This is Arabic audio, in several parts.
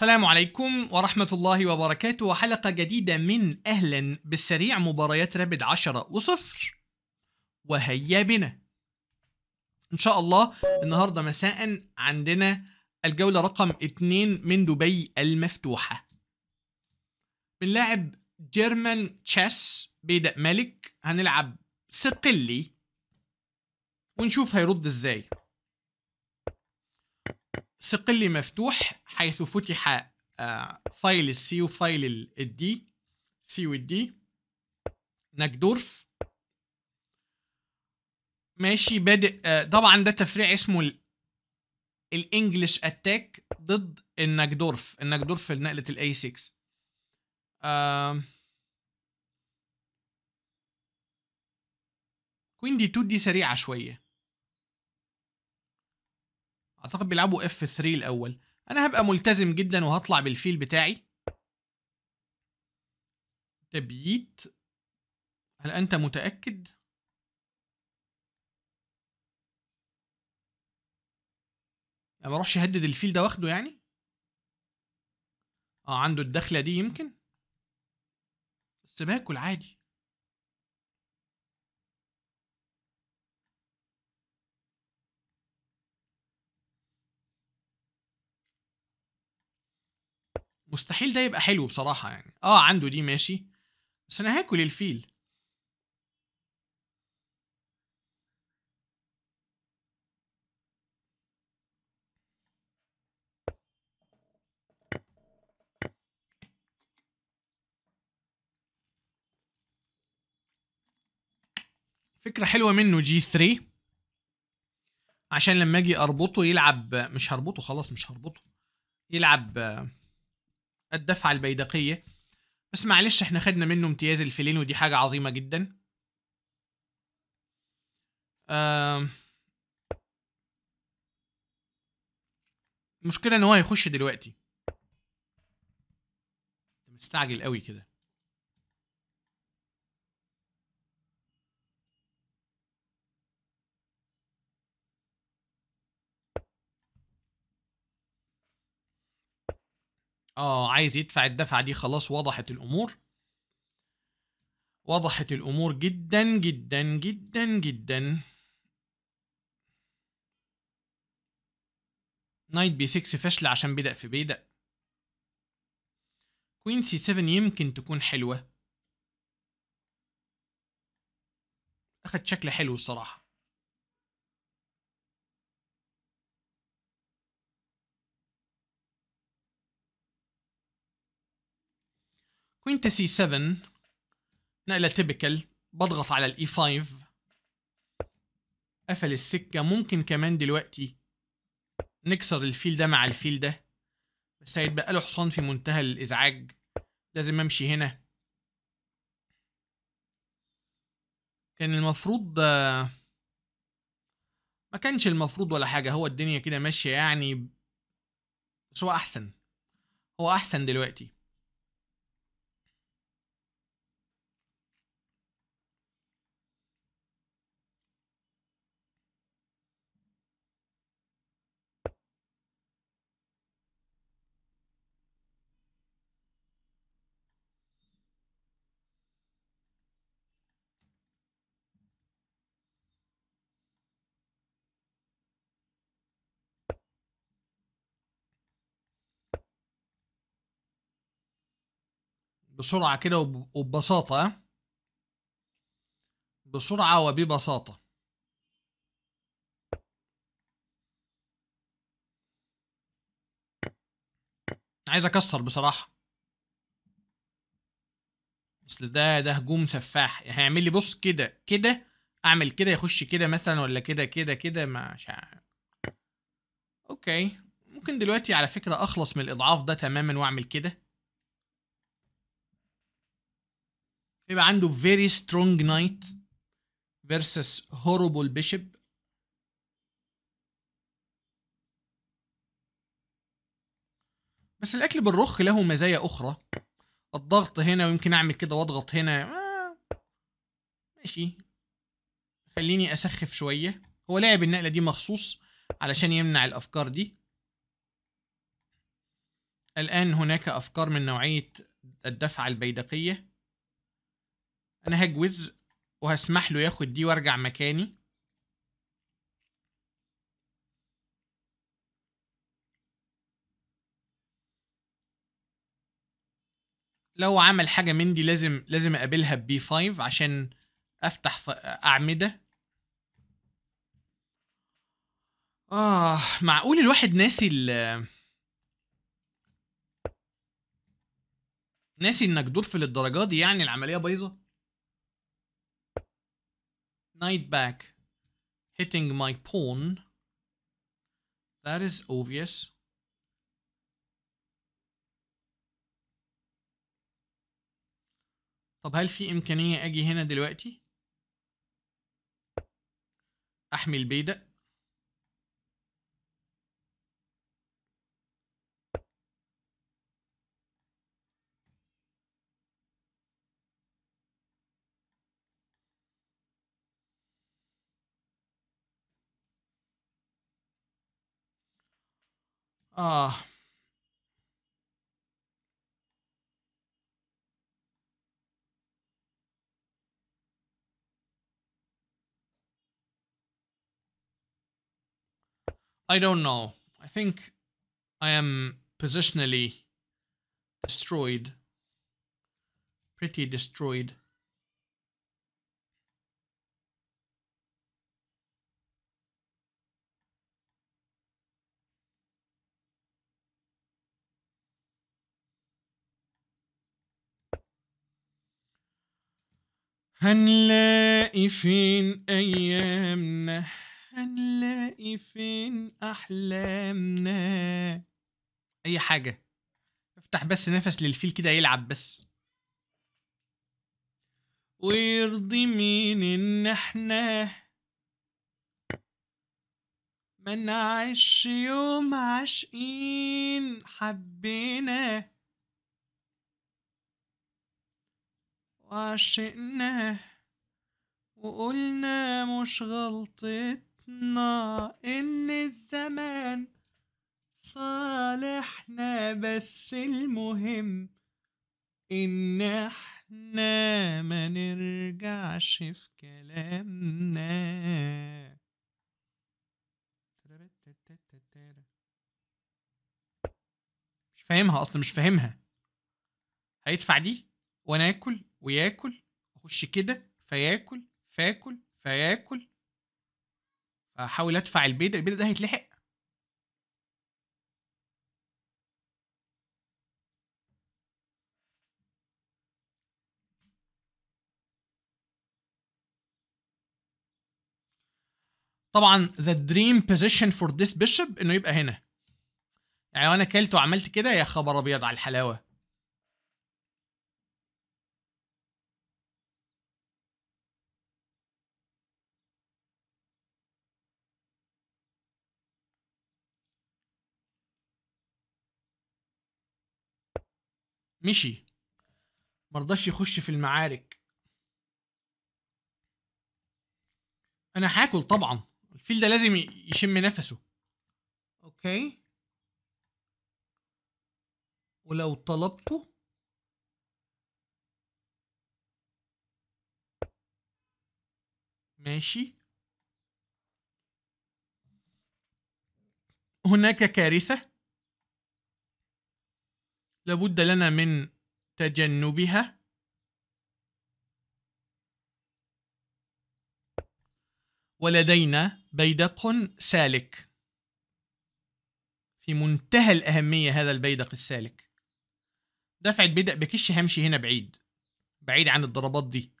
السلام عليكم ورحمة الله وبركاته وحلقة جديدة من أهلا بالسريع مباريات رابد 10 وصفر وهيا بنا إن شاء الله النهاردة مساء عندنا الجولة رقم 2 من دبي المفتوحة بنلعب جيرمان تشيس بيدق ملك هنلعب سقلي ونشوف هيرد ازاي صقل مفتوح حيث فتح آه، فايل السي وفايل الدي سي والدي نجدورف ماشي بادئ آه، طبعا ده تفريع اسمه الانجليش اتاك ضد النجدورف النجدورف نقله الاي 6 كوين دي 2 دي سريعه شويه اعتقد بيلعبوا اف 3 الاول انا هبقى ملتزم جدا وهطلع بالفيل بتاعي تبييت هل انت متاكد ما اروحش اهدد الفيل ده واخده يعني اه عنده الدخله دي يمكن بس باكل عادي مستحيل ده يبقى حلو بصراحة يعني اه عنده دي ماشي بس انا هاكل الفيل فكرة حلوة منه جي 3 عشان لما اجي اربطه يلعب مش هربطه خلاص مش هربطه يلعب الدفعه البيدقيه بس معلش احنا خدنا منه امتياز الفيلين ودي حاجه عظيمه جدا المشكله ان هو هيخش دلوقتي مستعجل قوي كده اه عايز يدفع الدفعة دي خلاص وضحت الأمور وضحت الأمور جدا جدا جدا جدا نايت بي 6 فشل عشان بدأ في بيدأ كوين سي 7 يمكن تكون حلوة أخد شكل حلو الصراحة كوين سي 7 نقله تيبكال بضغط على الاي 5 e قفل السكه ممكن كمان دلوقتي نكسر الفيل ده مع الفيل ده بس هيتبقى له حصان في منتهى الازعاج لازم امشي هنا كان المفروض ما كانش المفروض ولا حاجه هو الدنيا كده ماشيه يعني بس هو احسن هو احسن دلوقتي بسرعة كده وببساطة ها بسرعة وببساطة عايز اكسر بصراحة اصل ده ده هجوم سفاح يعني هيعمل لي بص كده كده اعمل كده يخش كده مثلا ولا كده كده كده مش اوكي ممكن دلوقتي على فكرة اخلص من الاضعاف ده تماما واعمل كده يبقى عنده very strong knight versus horrible bishop بس الاكل بالرخ له مزايا اخرى الضغط هنا ويمكن اعمل كده واضغط هنا آه، ماشي خليني اسخف شويه هو لعب النقله دي مخصوص علشان يمنع الافكار دي الان هناك افكار من نوعيه الدفعه البيدقيه انا هجوز وهسمح له ياخد دي وارجع مكاني لو عمل حاجه من دي لازم لازم اقابلها ببي 5 عشان افتح اعمده اه معقول الواحد ناسي ال ناسي انك دور في للدرجه دي يعني العمليه بايظه knight back hitting my pawn. That is obvious. طب هل في إمكانية أجي هنا دلوقتي؟ أحمي البيدق Ah. Uh, I don't know. I think I am positionally destroyed. Pretty destroyed. هنلاقي فين ايامنا هنلاقي فين احلامنا اي حاجه افتح بس نفس للفيل كده يلعب بس ويرضي مين ان احنا ما نعيش يوم عاشقين حبينا عشقنا وقلنا مش غلطتنا ان الزمان صالحنا بس المهم ان احنا ما نرجعش في كلامنا مش فاهمها اصلا مش فاهمها هيدفع دي وانا اكل وياكل اخش كده فياكل فاكل فياكل احاول ادفع البيضه البيضه ده هيتلحق طبعا the dream position for this bishop انه يبقى هنا يعني لو انا كلت وعملت كده يا خبر ابيض على الحلاوه مشي مرضاش يخش في المعارك انا هاكل طبعا الفيل ده لازم يشم نفسه اوكي ولو طلبته ماشي هناك كارثة لابد لنا من تجنبها ولدينا بيدق سالك في منتهى الأهمية هذا البيدق السالك دفعة البدء بكش همشي هنا بعيد بعيد عن الضربات دي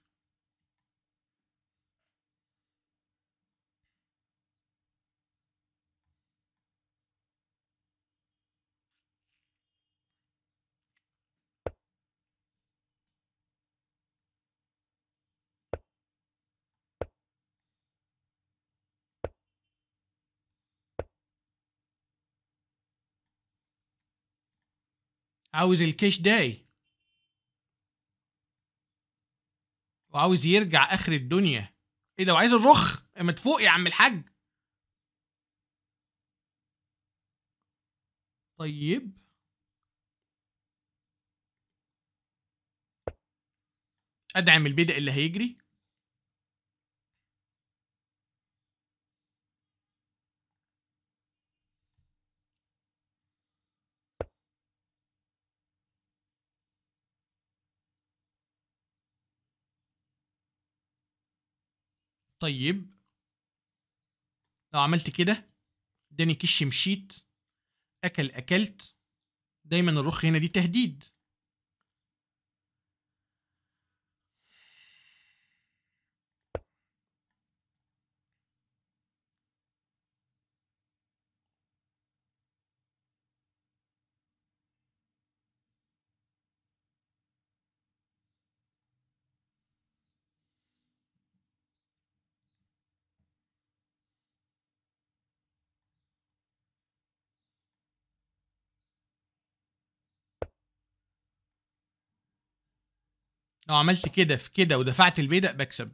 عاوز الكيش داي وعاوز يرجع اخر الدنيا ايه ده وعايز الرخ تفوق يا عم الحاج طيب ادعم البدء اللي هيجري طيب لو عملت كده اداني كش مشيت اكل اكلت دايما الرخ هنا دي تهديد لو عملت كده في كده ودفعت البيدق بكسب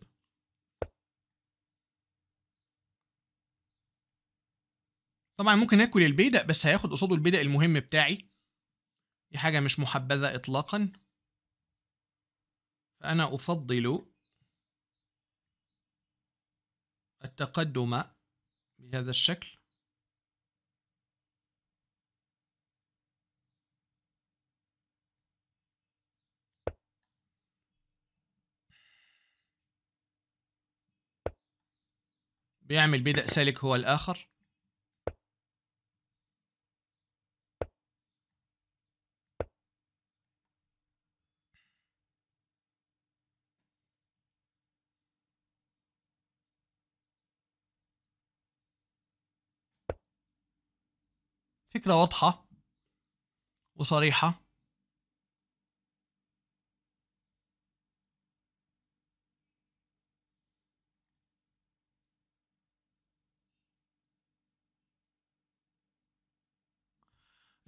طبعا ممكن اكل البيدق بس هياخد قصاده البيدق المهم بتاعي دي حاجة مش محبذة اطلاقا فانا افضل التقدم بهذا الشكل بيعمل بدء سالك هو الآخر فكرة واضحة وصريحة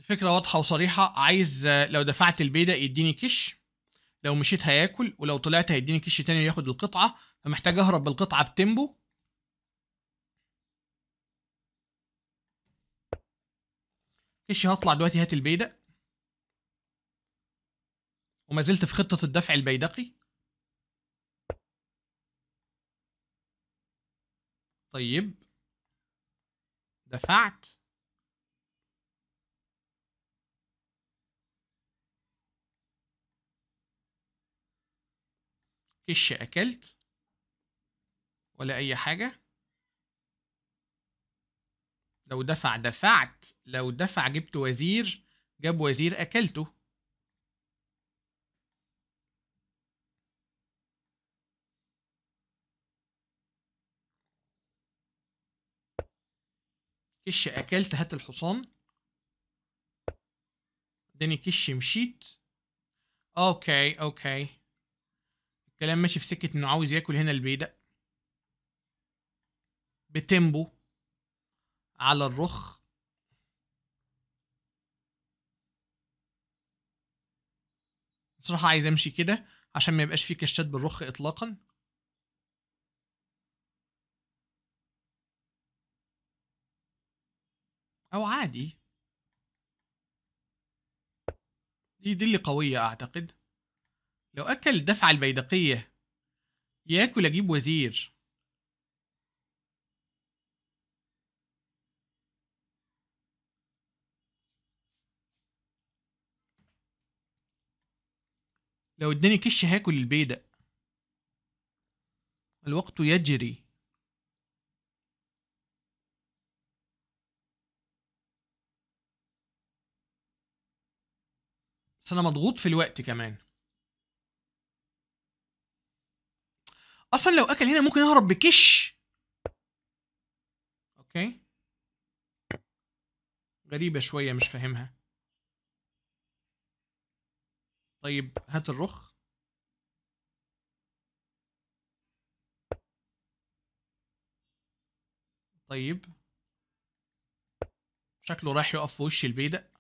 الفكرة واضحة وصريحة عايز آه، لو دفعت البيدة يديني كش لو مشيت هياكل ولو طلعت هيديني كش تاني وياخد القطعة فمحتاج اهرب بالقطعة بتمبو كش هطلع دلوقتي هات البيدق وما زلت في خطة الدفع البيدقي طيب دفعت فيش اكلت ولا اي حاجه لو دفع دفعت لو دفع جبت وزير جاب وزير اكلته كش اكلت هات الحصان اداني كش مشيت اوكي اوكي كلام ماشي في سكه انه عاوز ياكل هنا البيدق بتمبو على الرخ بصراحه عايز امشي كده عشان ما يبقاش فيه كشات بالرخ اطلاقا او عادي دي دي اللي قويه اعتقد لو أكل الدفعة البيدقية ياكل أجيب وزير لو اداني كش هاكل البيدق الوقت يجري بس انا مضغوط في الوقت كمان اصلا لو اكل هنا ممكن يهرب بكش اوكي غريبه شويه مش فاهمها طيب هات الرخ طيب شكله رايح يقف في وش البيدق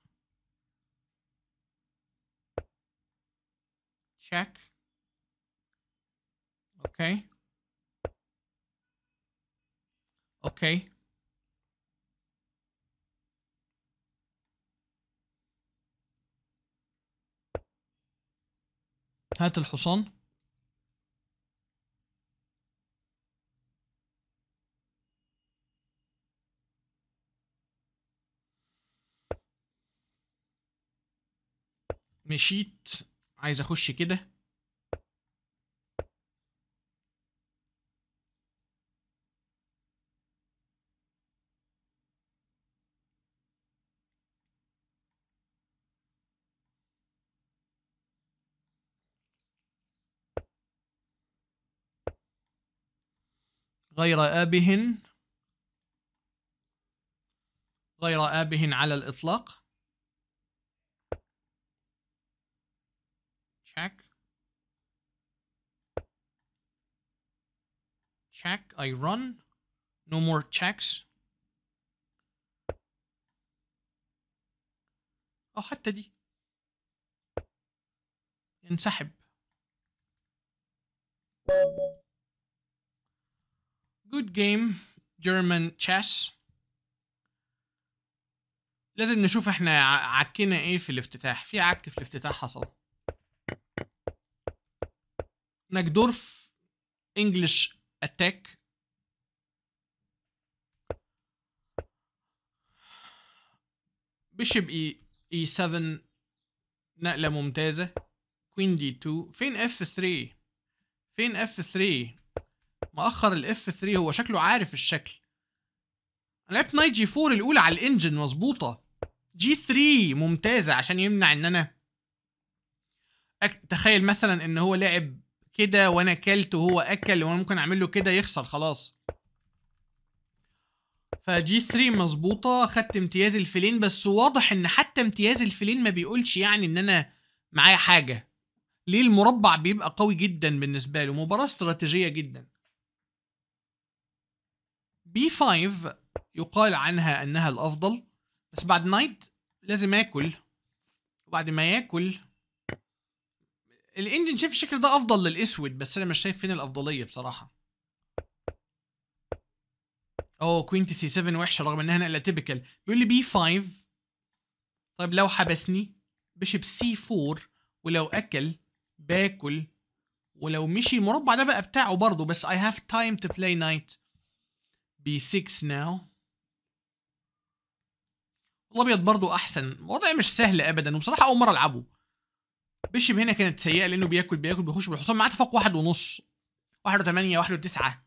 تشيك اوكي اوكي هات الحصان مشيت عايز اخش كده غير آبهن غير آبهن على الإطلاق check check I run no more checks أو حتى دي ينسحب good game German chess لازم نشوف احنا عكينا ايه في الافتتاح في عك في الافتتاح حصل نجدورف انجلش اتاك بيشب اي اي 7 نقله ممتازه كوين دي 2 فين اف 3 فين اف 3 مأخر الاف 3 هو شكله عارف الشكل انا لعبت نايت جي 4 الاولى على الانجن مظبوطه جي 3 ممتازه عشان يمنع ان انا أك... تخيل مثلا ان هو لعب كده وانا اكلت وهو اكل وانا ممكن اعمل له كده يخسر خلاص فجي 3 مظبوطه خدت امتياز الفلين بس واضح ان حتى امتياز الفلين ما بيقولش يعني ان انا معايا حاجه ليه المربع بيبقى قوي جدا بالنسبه له مباراه استراتيجيه جدا بي 5 يقال عنها انها الافضل بس بعد نايت لازم اكل وبعد ما ياكل الانديان شايف الشكل ده افضل للاسود بس انا مش شايف فين الافضليه بصراحه اوه كوينتي سي 7 وحشه رغم انها نقله تيبيكال بيقول لي بي 5 طيب لو حبسني بشب سي 4 ولو اكل باكل ولو مشي المربع ده بقى بتاعه برضه بس I have time to play نايت ب 6 ناو الابيض برضو احسن وضع مش سهل ابدا وبصراحه اول مره العبه بشب هنا كانت سيئه لانه بياكل بياكل بيخش بالحصان معاه تفوق واحد ونص واحد وثمانية واحد وتسعة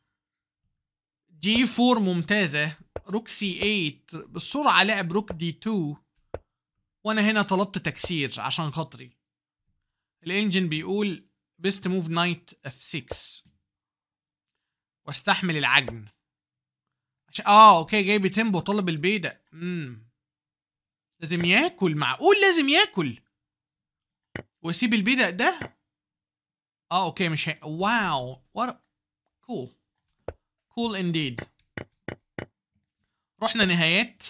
جي فور ممتازة روك سي 8 بسرعة لعب روك دي 2 وانا هنا طلبت تكسير عشان خاطري الانجن بيقول بيست موف نايت اف 6 واستحمل العجن اه اوكي جاي بتمبو طلب البيدق امم لازم ياكل معقول لازم ياكل واسيب البيدق ده اه اوكي مش هي... واو وات كول كول انديد رحنا نهايات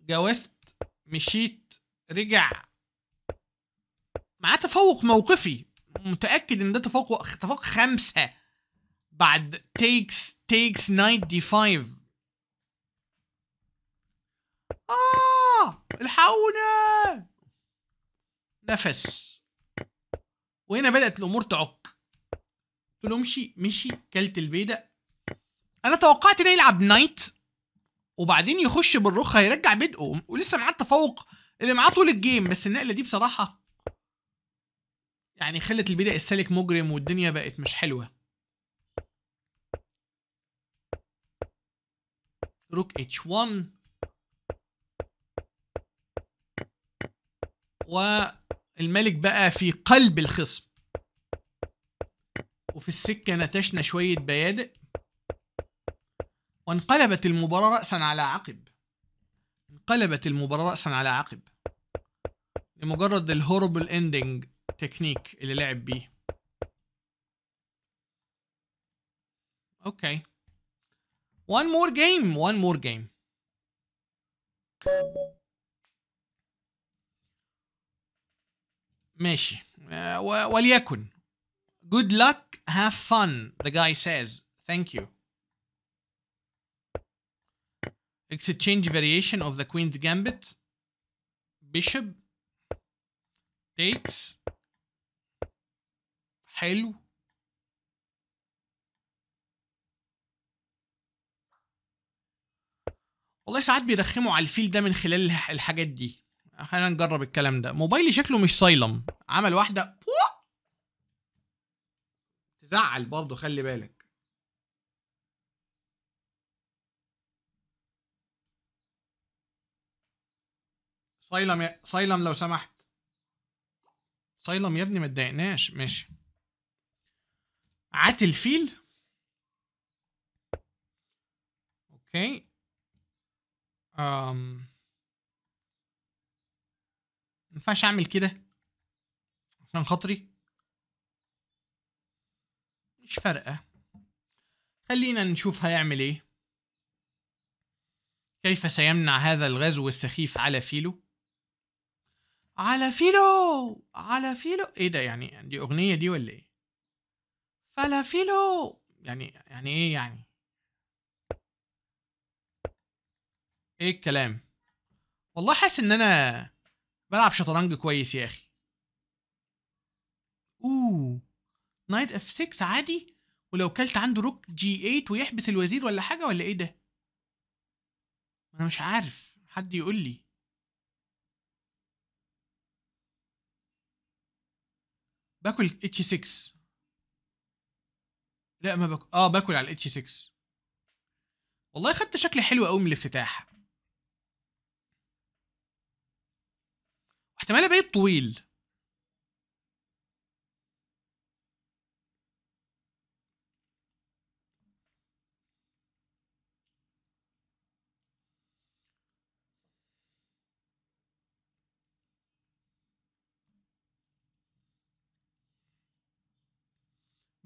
جاوزت مشيت رجع معاه تفوق موقفي متاكد ان ده تفوق تفوق خمسه بعد تيكس تيكس 95 آه الحقونا نفس وهنا بدأت الأمور تعك قلت له امشي مشي كلت البيدق أنا توقعت إنه يلعب نايت وبعدين يخش بالرخ هيرجع بدقه ولسه معاه التفوق اللي معاه طول الجيم بس النقلة دي بصراحة يعني خلت البدأ السالك مجرم والدنيا بقت مش حلوة روك h1 والملك بقى في قلب الخصم وفي السكة نتشنا شوية بيادق وانقلبت المباراة رأسا على عقب انقلبت المباراة رأسا على عقب لمجرد الهوربل اندنج تكنيك اللي لعب بيه اوكي One more game. One more game. ماشي uh, وليكن good luck have fun the guy says thank you exchange variation of the queen's gambit bishop takes حلو والله ساعات بيرخموا على الفيل ده من خلال الحاجات دي خلينا نجرب الكلام ده موبايلي شكله مش سايلم عمل واحده تزعل برضه خلي بالك سايلم يا سايلم لو سمحت سايلم يا ابني ما تضايقناش ماشي عات الفيل اوكي أم... ينفعش اعمل كده عشان خاطري مش فارقه خلينا نشوف هيعمل ايه كيف سيمنع هذا الغزو السخيف على فيلو على فيلو على فيلو ايه ده يعني دي اغنيه دي ولا ايه فلا فيلو يعني يعني ايه يعني ايه الكلام والله حاسس ان انا بلعب شطرنج كويس يا اخي اوه نايت اف 6 عادي ولو كلت عنده روك جي 8 ويحبس الوزير ولا حاجه ولا ايه ده انا مش عارف حد يقول لي باكل اتش 6 لا ما باكل اه باكل على الاتش 6 والله خدت شكل حلو قوي من الافتتاح احتمال بعيد طويل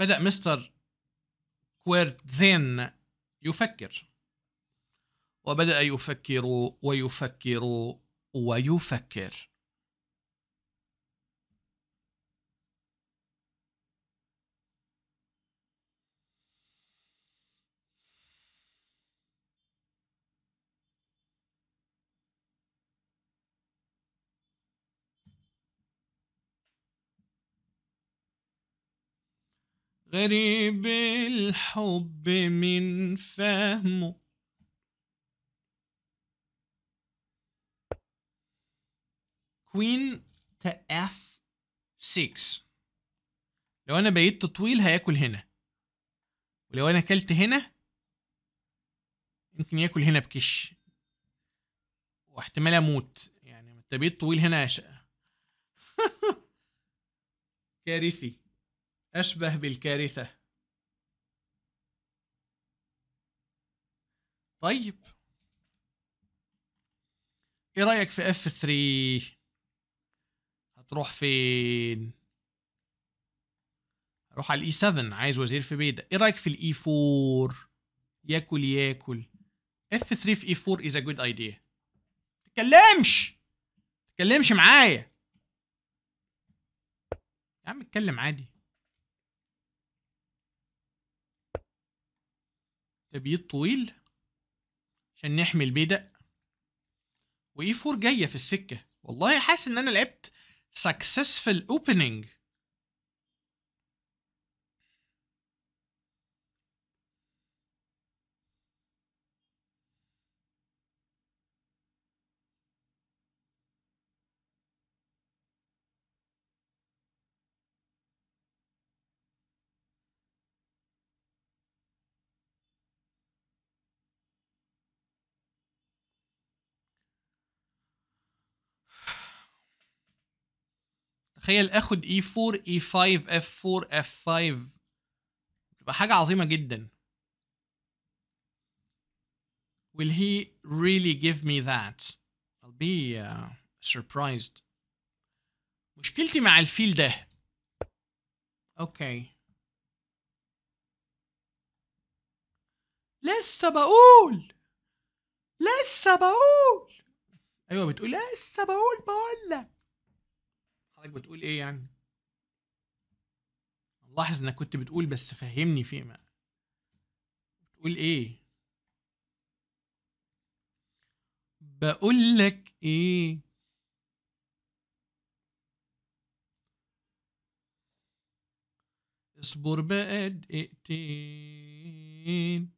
بدأ مستر كويرتزين يفكر وبدأ يفكر ويفكر ويفكر غريب الحب من فهمه كوين تا اف 6 لو انا بقيت طويل هياكل هنا ولو انا اكلت هنا يمكن ياكل هنا بكش واحتمال اموت يعني انت بقيت طويل هنا يا شقه كارثي أشبه بالكارثة طيب ايه رأيك في اف 3 هتروح فين روح على الاي e 7 عايز وزير في بيدق ايه رايك في الاي 4 e ياكل ياكل اف 3 في اي 4 از ا جود ايديا تتكلمش تتكلمش معايا يا عم اتكلم عادي تبييض طويل عشان نحمي البيدق واي 4 جايه في السكه والله حاسس ان انا لعبت سكسسفل اوبننج تخيل اخد اي 4 اي 5 اف 4 اف 5 تبقى حاجه عظيمه جدا will he really give me that I'll be uh, surprised مشكلتي مع الفيل ده اوكي okay. لسه بقول لسه بقول ايوه بتقول لسه بقول بقول لك حضرتك بتقول ايه يعني لاحظ انك كنت بتقول بس فهمني في ما بتقول ايه بقول لك ايه اصبر بقى دقيقتين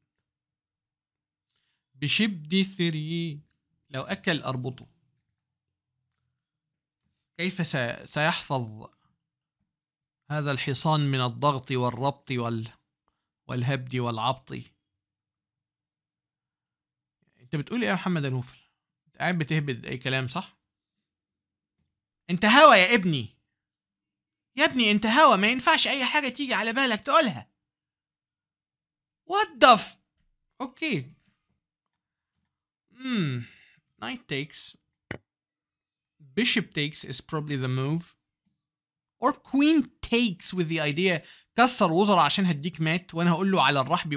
بشب دي ثري لو اكل اربطه كيف سيحفظ هذا الحصان من الضغط والربط وال والهبد والعبط انت بتقول ايه يا محمد نوفل انت قاعد بتهبد اي كلام صح انت هوا يا ابني يا ابني انت هوا ما ينفعش اي حاجه تيجي على بالك تقولها وات ذا اوكي امم نايت تيكس Bishop takes is probably the move. Or queen takes with the idea كسر وزر عشان هديك مات وانا هقول له على الرحب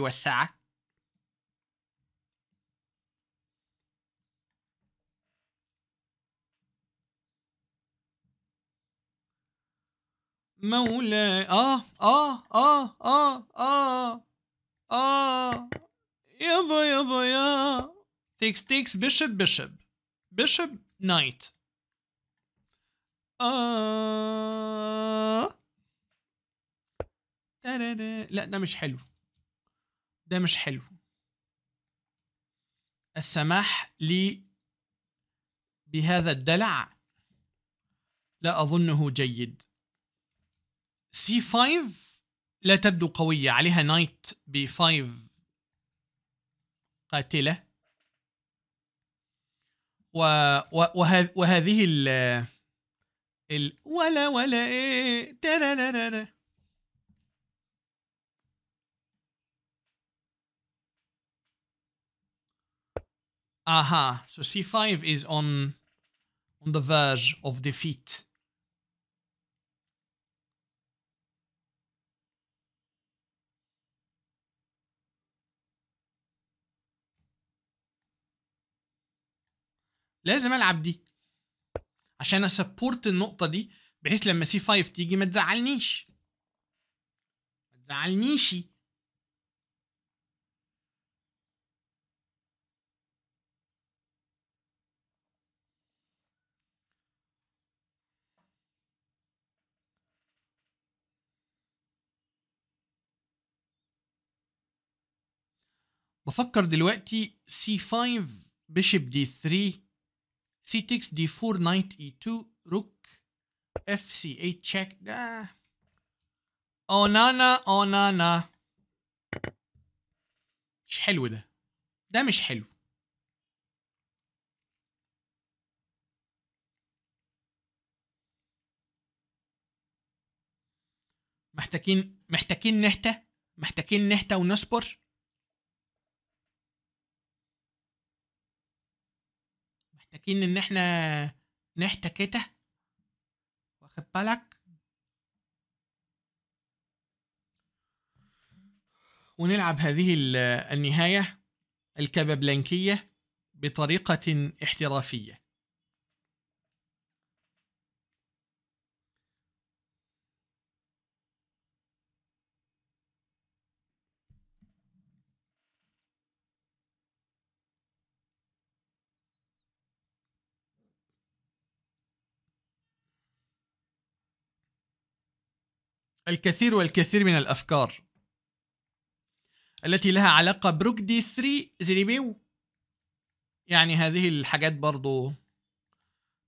ah, ah, آه, آه آه آه آه آه يابا يابا يا takes takes bishop bishop bishop knight آه لا ده مش حلو ده مش حلو السماح لي بهذا الدلع لا أظنه جيد سي 5 لا تبدو قوية عليها نايت ب 5 قاتلة و... و... وه... وهذه ال... ال ولا ولا ايه ترارارارا Aha, so c5 is on on the verge of defeat. لازم العب دي عشان اسبورت النقطه دي بحيث لما سي 5 تيجي ما تزعلنيش ما تزعلنيش بفكر دلوقتي سي 5 بيشب دي 3 c6 d4 knight e2 روك fc8 check ده اونانا اونانا مش حلو ده ده مش حلو محتاجين محتاجين نهتى محتاجين نهتى ونصبر محتاجين ان احنا نحتكته واخد بالك ونلعب هذه النهاية الكبابلانكية بطريقة احترافية الكثير والكثير من الأفكار التي لها علاقة بروك دي 3 زريبيو يعني هذه الحاجات برضو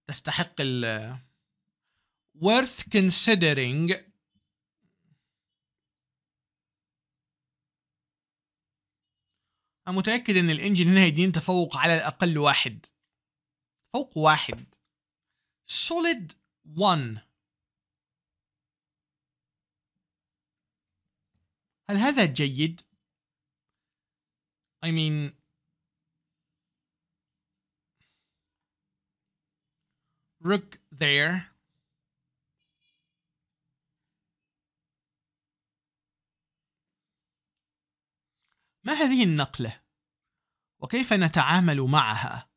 تستحق ال worth considering أنا متأكد إن الإنجن هنا هيدين تفوق على الأقل واحد فوق واحد solid 1 هل هذا جيد؟ I mean Rook there ما هذه النقلة؟ وكيف نتعامل معها؟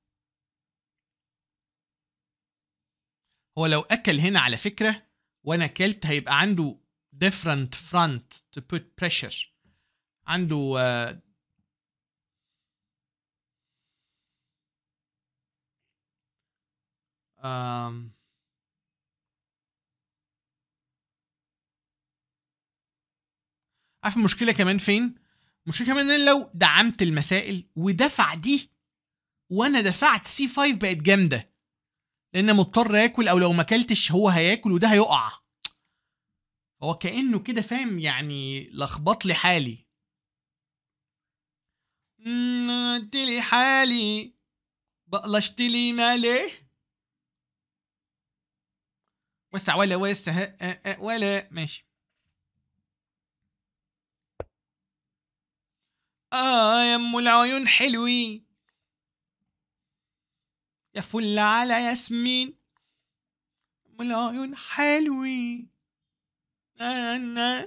هو لو أكل هنا على فكرة وأنا أكلت هيبقى عنده different front to put pressure عنده um, عارف المشكلة كمان فين؟ المشكلة كمان ان لو دعمت المسائل ودفع دي وانا دفعت سي 5 بقت جامدة لان مضطر اكل او لو ما اكلتش هو هياكل وده هيقع هو كانه كده فاهم يعني لخبط لي حالي قلت لي حالي بقلشت لي مالي وسع ولا وسع أه، أه، أه، ولا ماشي آه يا أم العيون حلوين يا فل على ياسمين أم العيون حلوين أنا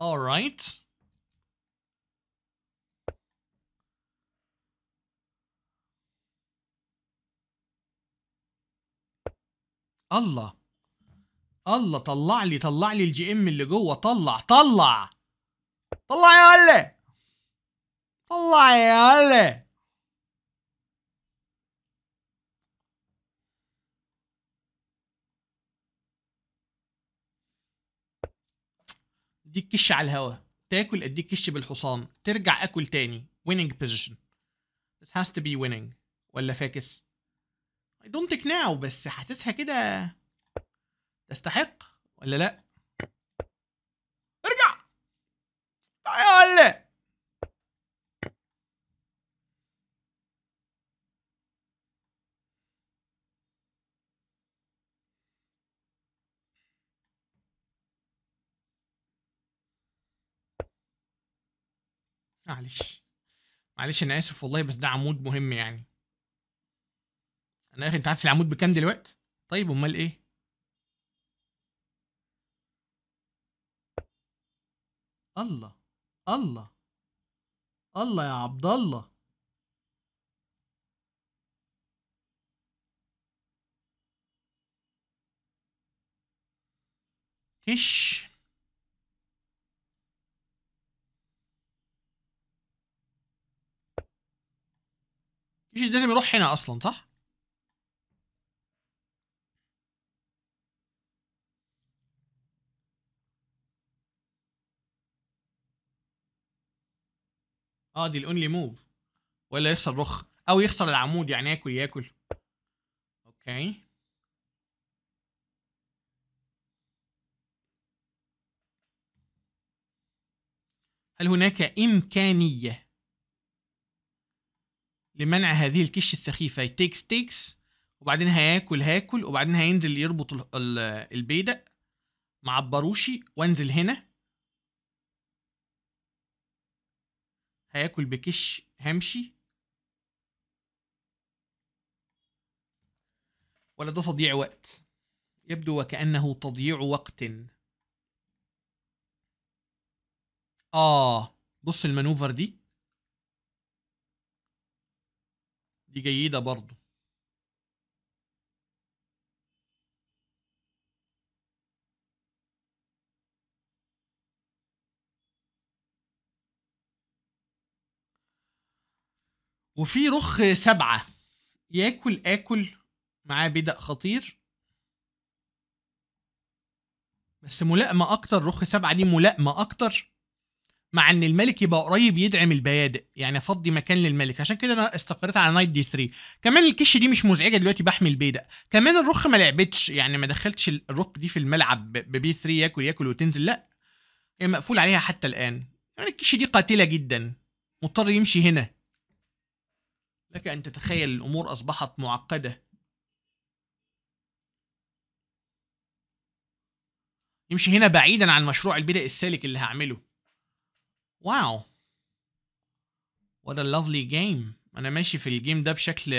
All right. الله الله طلع لي طلع لي الجي ام اللي جوه طلع طلع طلع يا هلا طلع يا هلا اديك كش على الهوا تاكل اديك كش بالحصان ترجع اكل تاني winning position this has to be winning ولا فاكس I don't think now بس حاسسها كده تستحق ولا لأ ولا معلش معلش انا اسف والله بس ده عمود مهم يعني انا اخي انت عارف العمود بكام دلوقتي طيب امال ايه الله الله الله يا عبد الله كش كش لازم يروح هنا اصلا صح اه دي الاونلي موف ولا يخسر رخ او يخسر العمود يعني ياكل ياكل اوكي هل هناك امكانيه لمنع هذه الكش السخيفه تيكس تيكس وبعدين هياكل هاكل وبعدين هينزل يربط البيدق مع الباروشي وانزل هنا هياكل بكش همشي ولا ده تضييع وقت يبدو وكأنه تضييع وقت آه بص المانوفر دي دي جيدة برضو وفي رخ سبعة ياكل اكل معاه بدأ خطير بس ملائمة اكتر رخ سبعة دي ملائمة اكتر مع ان الملك يبقى قريب يدعم البيادق يعني افضي مكان للملك عشان كده انا استقريت على نايت دي 3 كمان الكش دي مش مزعجه دلوقتي بحمي البيدق كمان الرخ ما لعبتش يعني ما دخلتش الرخ دي في الملعب ببي 3 ياكل ياكل وتنزل لا هي مقفول عليها حتى الان يعني الكش دي قاتله جدا مضطر يمشي هنا لك أن تتخيل الأمور أصبحت معقدة يمشي هنا بعيدا عن مشروع البدء السالك اللي هعمله واو What a lovely جيم انا ماشي في الجيم ده بشكل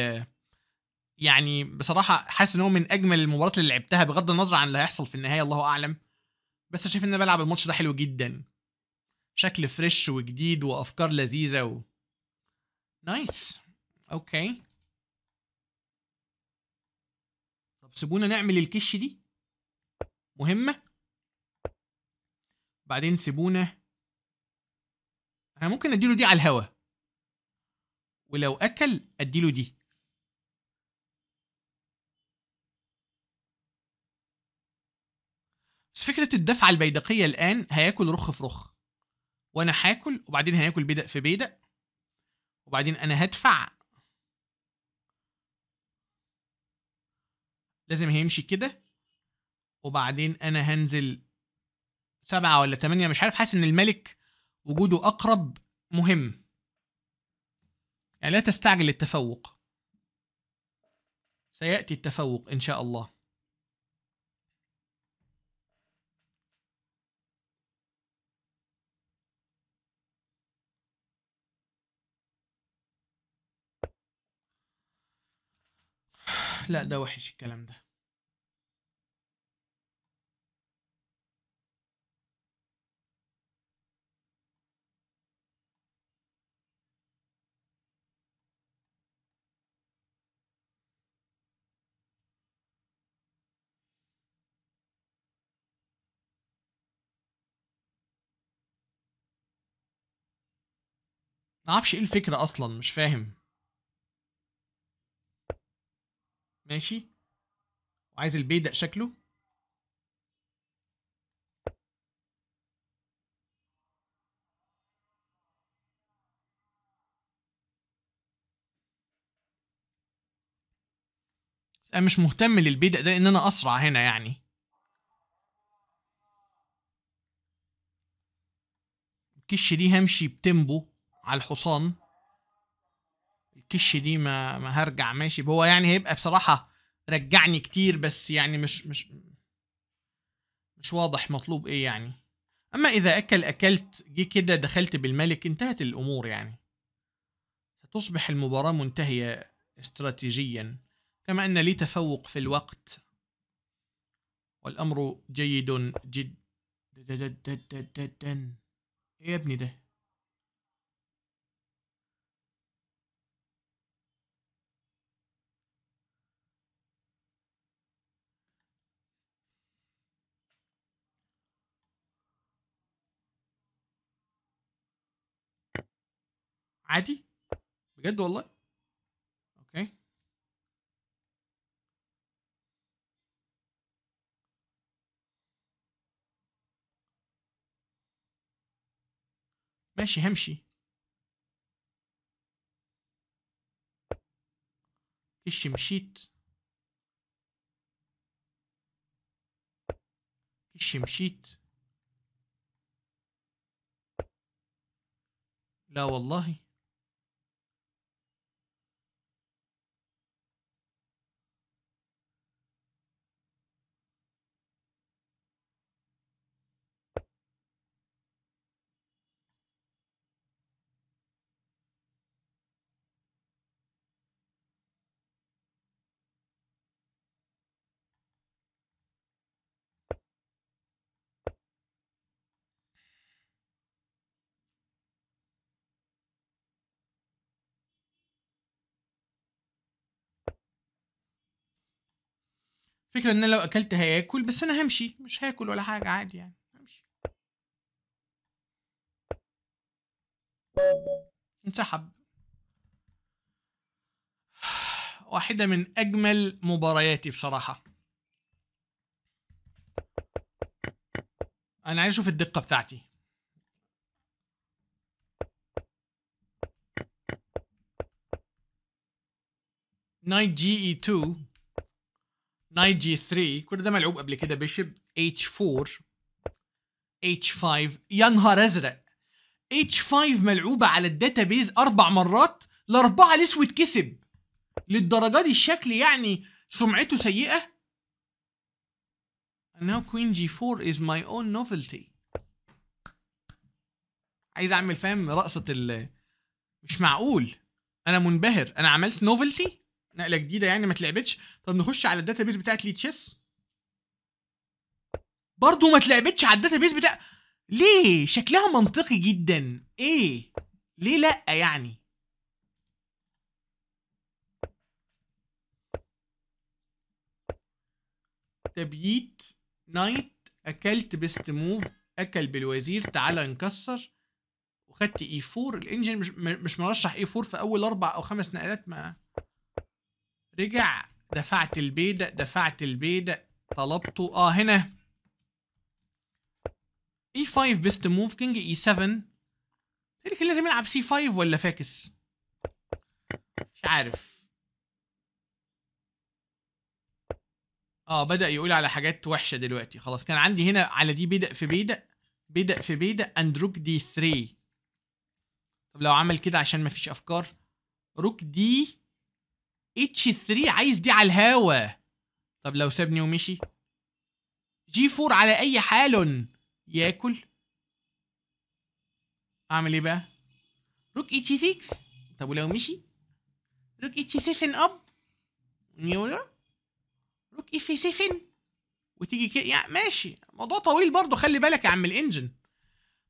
يعني بصراحه حاسس ان هو من اجمل المباريات اللي لعبتها بغض النظر عن اللي هيحصل في النهايه الله اعلم بس شايف ان انا بلعب الماتش ده حلو جدا شكل فريش وجديد وافكار لذيذه و... نايس اوكي طب سيبونا نعمل الكش دي مهمة بعدين سيبونا انا ممكن اديله دي على الهوا ولو اكل اديله دي بس فكرة الدفعة البيدقية الآن هياكل رخ في رخ وأنا هاكل وبعدين هياكل بيدق في بيدق وبعدين أنا هدفع لازم هيمشي كده وبعدين انا هنزل سبعة ولا تمانية مش عارف حاسس ان الملك وجوده اقرب مهم يعني لا تستعجل التفوق سيأتي التفوق إن شاء الله لا ده وحش الكلام ده معرفش ايه الفكرة اصلا مش فاهم ماشي وعايز البيدق شكله انا مش مهتم للبيدق ده ان انا اسرع هنا يعني الكش دي همشي بتمبو على الحصان الكش دي ما, ما هرجع ماشي هو يعني هيبقى بصراحه رجعني كتير بس يعني مش مش مش واضح مطلوب ايه يعني اما اذا اكل اكلت جه كده دخلت بالملك انتهت الامور يعني ستصبح المباراة منتهية استراتيجيا كما ان لي تفوق في الوقت والامر جيد جدا جد جد جد ايه يا ابني ده عادي بجد والله اوكي ماشي همشي كش مشيت كش مشيت لا والله فكرة ان انا لو اكلت هياكل بس انا همشي مش هاكل ولا حاجة عادي يعني همشي انسحب واحدة من اجمل مبارياتي بصراحة انا عايز اشوف الدقة بتاعتي نايت جي اي 2 نايت جي 3 كل ده ملعوب قبل كده بيشب اتش 4 اتش 5 يا نهار ازرق اتش 5 ملعوبه على الداتا بيز اربع مرات الاربعه الاسود كسب للدرجه دي الشكل يعني سمعته سيئه And now queen g4 is my own novelty عايز اعمل فاهم رقصه ال مش معقول انا منبهر انا عملت نوفلتي نقله جديده يعني ما اتلعبتش طب نخش على الداتا بيس بتاعت لي تشيس برضه ما اتلعبتش على الداتا بيس بتاع ليه شكلها منطقي جدا ايه ليه لا يعني تبييت نايت اكلت بيست موف اكل بالوزير تعالى نكسر وخدت اي e 4 الانجن مش مش مرشح اي e 4 في اول اربع او خمس نقلات ما رجع دفعت البيدق دفعت البيدق طلبته اه هنا e 5 بيست موف كينج اي 7 كان لازم يلعب سي 5 ولا فاكس مش عارف اه بدا يقول على حاجات وحشه دلوقتي خلاص كان عندي هنا على دي بدا في بدا بدا في بدا اند روك دي 3 طب لو عمل كده عشان مفيش افكار روك دي اتش 3 عايز دي على الهوا طب لو سابني ومشي جي 4 على اي حال ياكل اعمل ايه بقى روك اتش 6 طب ولو مشي روك اتش 7 اب نيورا روك اف 7 وتيجي كده يعني ماشي موضوع طويل برضه خلي بالك يا عم الانجن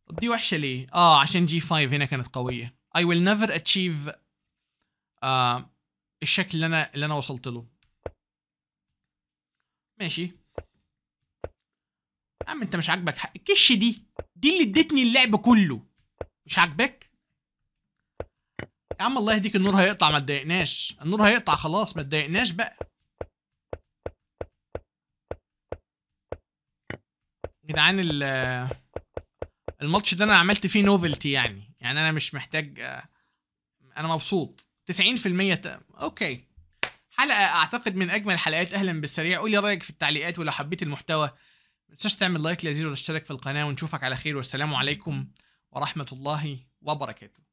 طب دي وحشه ليه اه عشان جي 5 هنا كانت قويه I will never achieve آه، الشكل اللي انا اللي انا وصلت له ماشي يا عم انت مش عاجبك حق الكش دي دي اللي ادتني اللعب كله مش عاجباك يا عم الله يهديك النور هيقطع ما تضايقناش النور هيقطع خلاص ما تضايقناش بقى جدعان ال الماتش ده انا عملت فيه نوفلتي يعني يعني انا مش محتاج آه، انا مبسوط 90% اوكي حلقه اعتقد من اجمل حلقات اهلا بالسريع قول لي رايك في التعليقات ولو حبيت المحتوى ما تنساش تعمل لايك لذيذ وتشترك في القناه ونشوفك على خير والسلام عليكم ورحمه الله وبركاته